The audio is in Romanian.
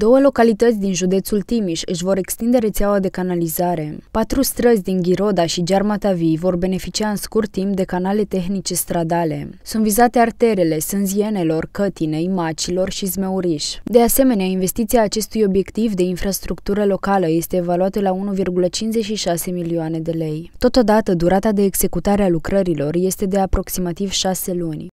Două localități din județul Timiș își vor extinde rețeaua de canalizare. Patru străzi din Ghiroda și Gearmatavii vor beneficia în scurt timp de canale tehnice stradale. Sunt vizate arterele Sânzienelor, Cătinei, Macilor și Zmeuriș. De asemenea, investiția acestui obiectiv de infrastructură locală este evaluată la 1,56 milioane de lei. Totodată, durata de executare a lucrărilor este de aproximativ șase luni.